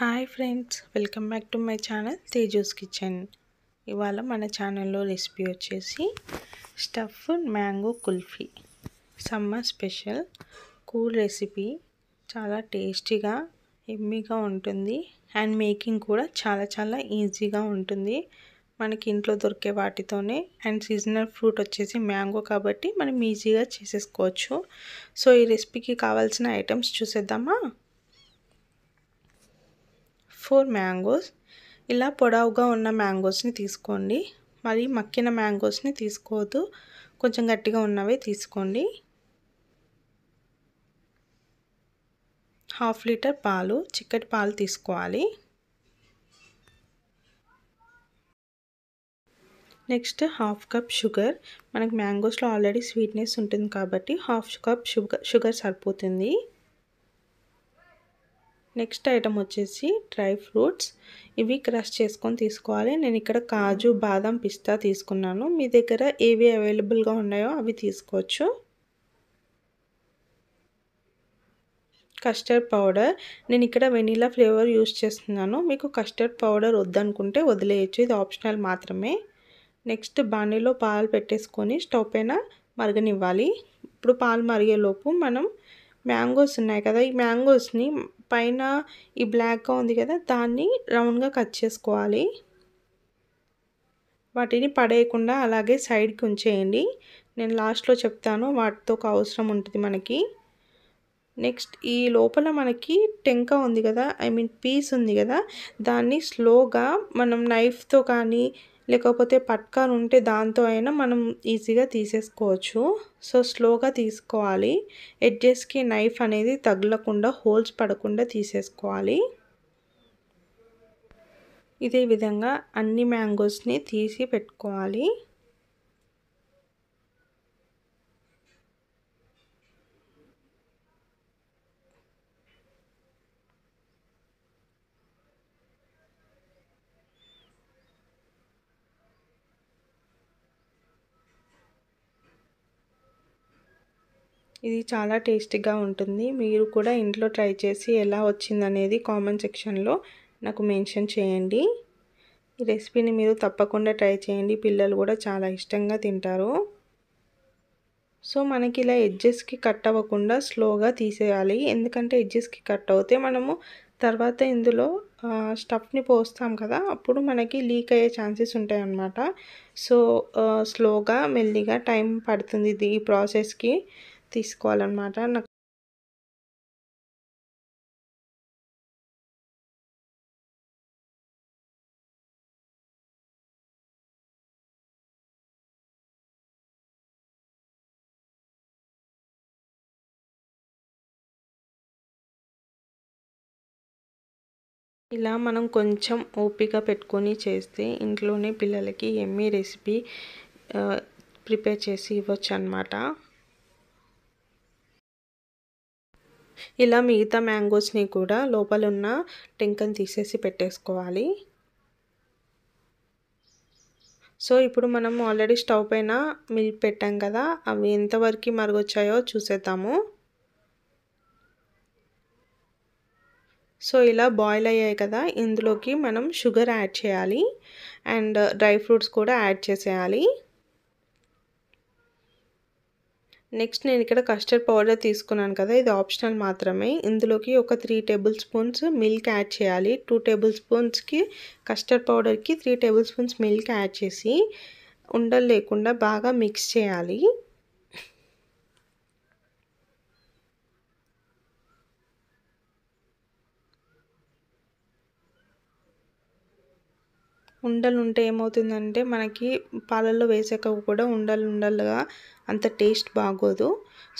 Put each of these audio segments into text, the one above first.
hi friends welcome back to my channel Teju's Kitchen ఇవాళ మన ఛానల్లో రెసిపీ వచ్చేసి stuffed mango kulfi summer special cool recipe చాలా టేస్టీగా ఎమ్మీగా ఉంటుంది అండ్ మేకింగ్ కూడా చాలా చాలా ఈజీగా ఉంటుంది మనకి ఇంట్లో దొరికే వాటితోనే అండ్ సీజనల్ ఫ్రూట్ వచ్చేసి మ్యాంగో కాబట్టి మనం ఈజీగా చేసేసుకోవచ్చు సో ఈ రెసిపీకి కావాల్సిన ఐటమ్స్ చూసేద్దామా ఫోర్ మ్యాంగోస్ ఇలా పొడవుగా ఉన్న మ్యాంగోస్ని తీసుకోండి మరి మక్కిన మ్యాంగోస్ని తీసుకోవద్దు కొంచెం గట్టిగా ఉన్నవే తీసుకోండి హాఫ్ లీటర్ పాలు చిక్కటి పాలు తీసుకోవాలి నెక్స్ట్ హాఫ్ కప్ షుగర్ మనకు మ్యాంగోస్లో ఆల్రెడీ స్వీట్నెస్ ఉంటుంది కాబట్టి హాఫ్ కప్ షుగర్ షుగర్ సరిపోతుంది నెక్స్ట్ ఐటమ్ వచ్చేసి డ్రై ఫ్రూట్స్ ఇవి క్రష్ చేసుకొని తీసుకోవాలి నేను ఇక్కడ కాజు బాదం పిస్తా తీసుకున్నాను మీ దగ్గర ఏవి అవైలబుల్గా ఉన్నాయో అవి తీసుకోవచ్చు కస్టర్డ్ పౌడర్ నేను ఇక్కడ వెనీలా ఫ్లేవర్ యూస్ చేస్తున్నాను మీకు కస్టర్డ్ పౌడర్ వద్దనుకుంటే వదిలేయచ్చు ఇది ఆప్షనల్ మాత్రమే నెక్స్ట్ బాణీలో పాలు పెట్టేసుకొని స్టవ్ పైన మరగనివ్వాలి ఇప్పుడు పాలు మరిగేలోపు మనం మ్యాంగోస్ ఉన్నాయి కదా ఈ మ్యాంగోస్ని పైన ఈ బ్లాక్గా ఉంది కదా దాన్ని రౌండ్గా కట్ చేసుకోవాలి వాటిని పడేయకుండా అలాగే సైడ్కి ఉంచేయండి నేను లాస్ట్లో చెప్తాను వాటితో ఒక అవసరం ఉంటుంది మనకి నెక్స్ట్ ఈ లోపల మనకి టెంక ఉంది కదా ఐ మీన్ పీస్ ఉంది కదా దాన్ని స్లోగా మనం నైఫ్తో కానీ లేకపోతే పట్కాన్ ఉంటే దాంతో అయినా మనం ఈజీగా తీసేసుకోవచ్చు సో స్లోగా తీసుకోవాలి ఎడ్జెస్కి నైఫ్ అనేది తగలకుండా హోల్స్ పడకుండా తీసేసుకోవాలి ఇదే విధంగా అన్ని మ్యాంగోస్ని తీసి పెట్టుకోవాలి ఇది చాలా టేస్టీగా ఉంటుంది మీరు కూడా ఇంట్లో ట్రై చేసి ఎలా వచ్చిందనేది కామెంట్ సెక్షన్లో నాకు మెన్షన్ చేయండి ఈ రెసిపీని మీరు తప్పకుండా ట్రై చేయండి పిల్లలు కూడా చాలా ఇష్టంగా తింటారు సో మనకి ఇలా ఎడ్జెస్కి కట్ అవ్వకుండా స్లోగా తీసేయాలి ఎందుకంటే ఎడ్జెస్కి కట్ అవుతే మనము తర్వాత ఇందులో స్టఫ్ని పోస్తాం కదా అప్పుడు మనకి లీక్ అయ్యే ఛాన్సెస్ ఉంటాయి అన్నమాట సో స్లోగా మెల్లిగా టైం పడుతుంది ఈ ప్రాసెస్కి తీసుకోవాలన్నమాట నాకు ఇలా మనం కొంచెం ఓపిక పెట్టుకొని చేస్తే ఇంట్లోనే పిల్లలకి ఎమ్మీ రెసిపీ ప్రిపేర్ చేసి ఇవ్వచ్చు అనమాట ఇలా మిగతా మ్యాంగోస్ని కూడా లోపల ఉన్న టెంకని తీసేసి పెట్టేసుకోవాలి సో ఇప్పుడు మనం ఆల్రెడీ స్టవ్ పైన మిల్క్ పెట్టాం కదా అవి ఎంతవరకు మరుగొచ్చాయో చూసేద్దాము సో ఇలా బాయిల్ అయ్యాయి కదా ఇందులోకి మనం షుగర్ యాడ్ చేయాలి అండ్ డ్రై ఫ్రూట్స్ కూడా యాడ్ చేసేయాలి నెక్స్ట్ నేను ఇక్కడ కస్టర్డ్ పౌడర్ తీసుకున్నాను కదా ఇది ఆప్షనల్ మాత్రమే ఇందులోకి ఒక three tablespoons milk add చేయాలి టూ టేబుల్ స్పూన్స్కి కస్టర్డ్ పౌడర్కి three tablespoons milk add చేసి ఉండలు లేకుండా బాగా మిక్స్ చేయాలి ఉండలు ఉంటే ఏమవుతుందంటే మనకి పాలల్లో వేసాక కూడా ఉండలు ఉండలుగా అంత టేస్ట్ బాగోదు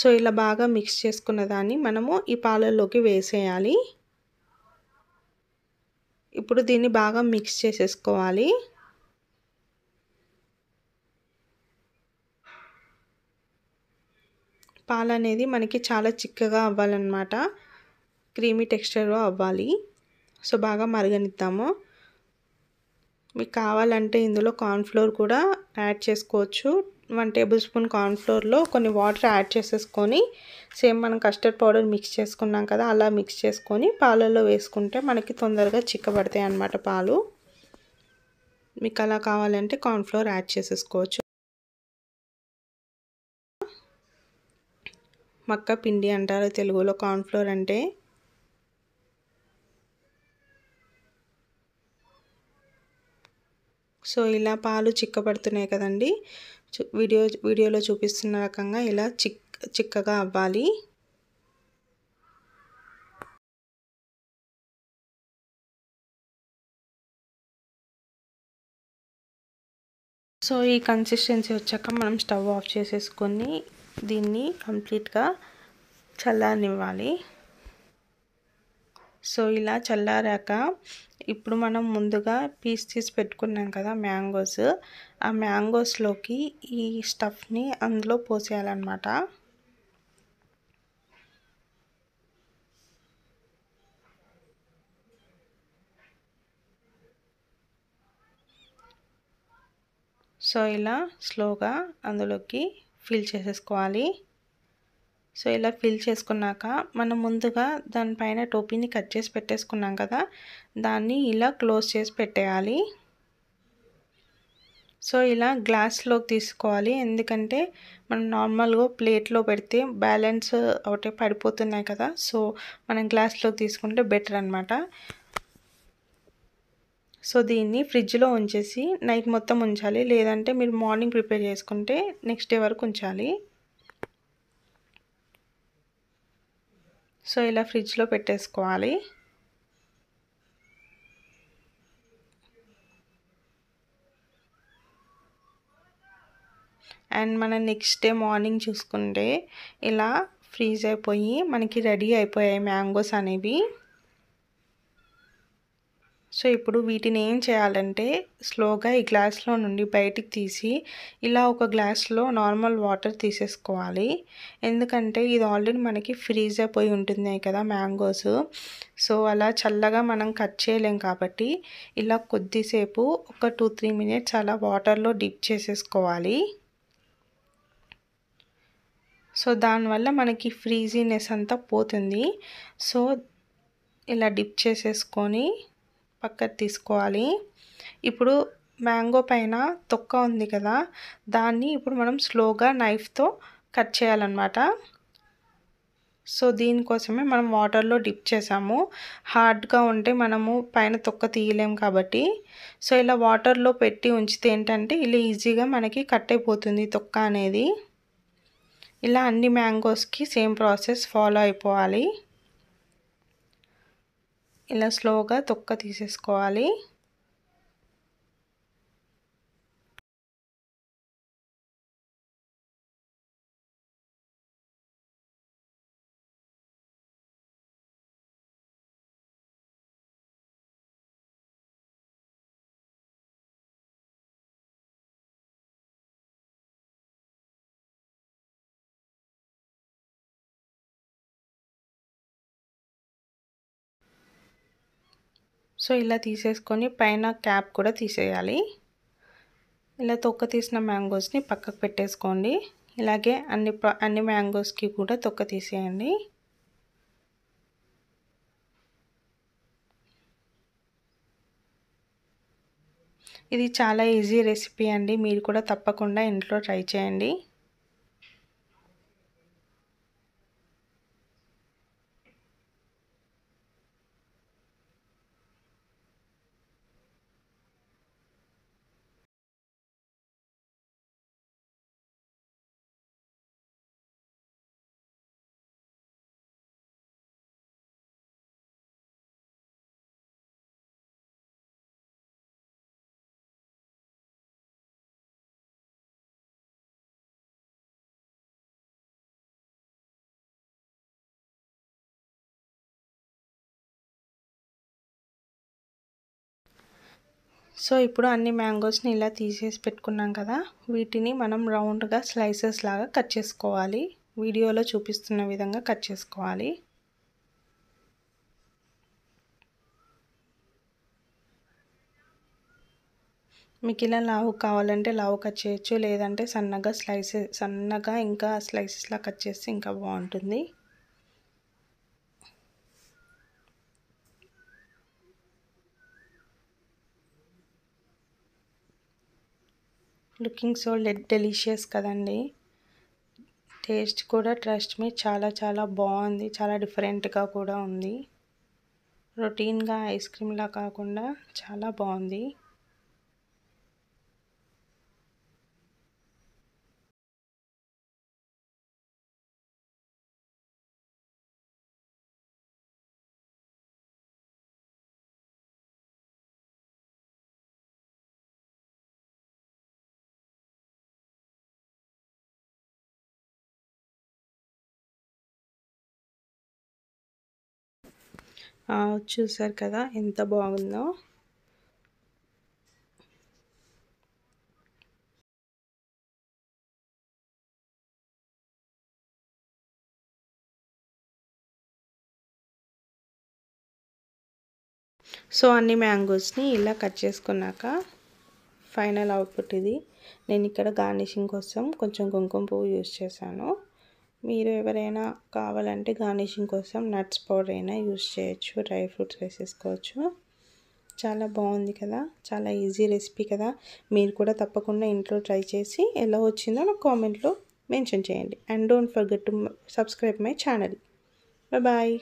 సో ఇలా బాగా మిక్స్ చేసుకున్న దాన్ని మనము ఈ పాలల్లోకి వేసేయాలి ఇప్పుడు దీన్ని బాగా మిక్స్ చేసేసుకోవాలి పాలు అనేది మనకి చాలా చిక్కగా అవ్వాలన్నమాట క్రీమీ టెక్స్చర్లో అవ్వాలి సో బాగా మరగనిద్దాము మీకు కావాలంటే ఇందులో కార్న్ఫ్లోర్ కూడా యాడ్ చేసుకోవచ్చు వన్ టేబుల్ స్పూన్ కార్న్ఫ్లోర్లో కొన్ని వాటర్ యాడ్ చేసేసుకొని సేమ్ మనం కస్టర్డ్ పౌడర్ మిక్స్ చేసుకున్నాం కదా అలా మిక్స్ చేసుకొని పాలల్లో వేసుకుంటే మనకి తొందరగా చిక్కబడతాయి అన్నమాట పాలు మీకు అలా కావాలంటే కార్న్ఫ్లోర్ యాడ్ చేసేసుకోవచ్చు మక్క పిండి అంటారు తెలుగులో కార్న్ఫ్లోర్ అంటే సో ఇలా పాలు చిక్కబడుతున్నాయి కదండి వీడియో వీడియోలో చూపిస్తున్న రకంగా ఇలా చిక్ చిక్కగా అవ్వాలి సో ఈ కన్సిస్టెన్సీ వచ్చాక మనం స్టవ్ ఆఫ్ చేసేసుకొని దీన్ని కంప్లీట్గా చల్లనివ్వాలి సో ఇలా చల్లారాక ఇప్పుడు మనం ముందుగా పీస్ తీసి పెట్టుకున్నాం కదా మ్యాంగోస్ ఆ మ్యాంగోస్లోకి ఈ స్టఫ్ని అందులో పోసేయాలన్నమాట సో ఇలా స్లోగా అందులోకి ఫిల్ చేసేసుకోవాలి సో ఇలా ఫిల్ చేసుకున్నాక మనం ముందుగా దానిపైన టోపీని కట్ చేసి పెట్టేసుకున్నాం కదా దాన్ని ఇలా క్లోజ్ చేసి పెట్టేయాలి సో ఇలా గ్లాస్లోకి తీసుకోవాలి ఎందుకంటే మనం నార్మల్గా ప్లేట్లో పెడితే బ్యాలెన్స్ ఒకటే పడిపోతున్నాయి కదా సో మనం గ్లాస్లోకి తీసుకుంటే బెటర్ అనమాట సో దీన్ని ఫ్రిడ్జ్లో ఉంచేసి నైట్ మొత్తం ఉంచాలి లేదంటే మీరు మార్నింగ్ ప్రిపేర్ చేసుకుంటే నెక్స్ట్ డే వరకు ఉంచాలి సో ఇలా ఫ్రిడ్జ్లో పెట్టేసుకోవాలి అండ్ మనం నెక్స్ట్ డే మార్నింగ్ చూసుకుంటే ఇలా ఫ్రీజ్ అయిపోయి మనకి రెడీ అయిపోయాయి మ్యాంగోస్ అనేవి సో ఇప్పుడు వీటిని ఏం చేయాలంటే స్లోగా ఈ గ్లాస్లో నుండి బయటికి తీసి ఇలా ఒక గ్లాస్లో నార్మల్ వాటర్ తీసేసుకోవాలి ఎందుకంటే ఇది ఆల్రెడీ మనకి ఫ్రీజ్ అయిపోయి ఉంటుంది కదా మ్యాంగోస్ సో అలా చల్లగా మనం కట్ చేయలేం కాబట్టి ఇలా కొద్దిసేపు ఒక టూ త్రీ మినిట్స్ అలా వాటర్లో డిప్ చేసేసుకోవాలి సో దానివల్ల మనకి ఫ్రీజీనెస్ అంతా పోతుంది సో ఇలా డిప్ చేసేసుకొని పక్కకు తీసుకోవాలి ఇప్పుడు మ్యాంగో పైన తొక్క ఉంది కదా దాన్ని ఇప్పుడు మనం స్లోగా నైఫ్తో కట్ చేయాలన్నమాట సో దీనికోసమే మనం వాటర్లో డిప్ చేసాము హార్డ్గా ఉంటే మనము పైన తొక్క తీయలేము కాబట్టి సో ఇలా వాటర్లో పెట్టి ఉంచితే ఏంటంటే ఇలా ఈజీగా మనకి కట్ అయిపోతుంది తొక్క అనేది ఇలా అన్ని మ్యాంగోస్కి సేమ్ ప్రాసెస్ ఫాలో అయిపోవాలి ఇలా స్లోగా తొక్క తీసేసుకోవాలి సో ఇలా తీసేసుకొని పైన క్యాప్ కూడా తీసేయాలి ఇలా తొక్క తీసిన మ్యాంగోస్ని పక్కకు పెట్టేసుకోండి ఇలాగే అన్ని అన్ని మ్యాంగోస్కి కూడా తొక్క తీసేయండి ఇది చాలా ఈజీ రెసిపీ అండి మీరు కూడా తప్పకుండా ఇంట్లో ట్రై చేయండి సో ఇప్పుడు అన్ని మ్యాంగోస్ని ఇలా తీసేసి పెట్టుకున్నాం కదా వీటిని మనం రౌండ్గా స్లైసెస్ లాగా కట్ చేసుకోవాలి వీడియోలో చూపిస్తున్న విధంగా కట్ చేసుకోవాలి మీకు ఇలా లావు కావాలంటే లావు కట్ చేయొచ్చు లేదంటే సన్నగా స్లైసెస్ సన్నగా ఇంకా స్లైసెస్లా కట్ చేస్తే ఇంకా బాగుంటుంది లుకింగ్ సో డెలిషియస్ కదండి టేస్ట్ కూడా ట్రస్ట్ మీ చాలా చాలా బాగుంది చాలా డిఫరెంట్గా కూడా ఉంది రొటీన్గా ఐస్ క్రీమ్లా కాకుండా చాలా బాగుంది చూసారు కదా ఎంత బాగుందో సో అన్ని మ్యాంగోస్ని ఇలా కట్ చేసుకున్నాక ఫైనల్ అవుట్పుట్ ఇది నేను ఇక్కడ గార్నిషింగ్ కోసం కొంచెం కుంకుమ పువ్వు యూజ్ చేశాను మీరు ఎవరైనా కావాలంటే గార్నిషింగ్ కోసం నట్స్ పౌడర్ అయినా యూస్ చేయొచ్చు డ్రై ఫ్రూట్స్ వేసేసుకోవచ్చు చాలా బాగుంది కదా చాలా ఈజీ రెసిపీ కదా మీరు కూడా తప్పకుండా ఇంట్లో ట్రై చేసి ఎలా వచ్చిందో నాకు కామెంట్లో మెన్షన్ చేయండి and don't forget to subscribe my channel bye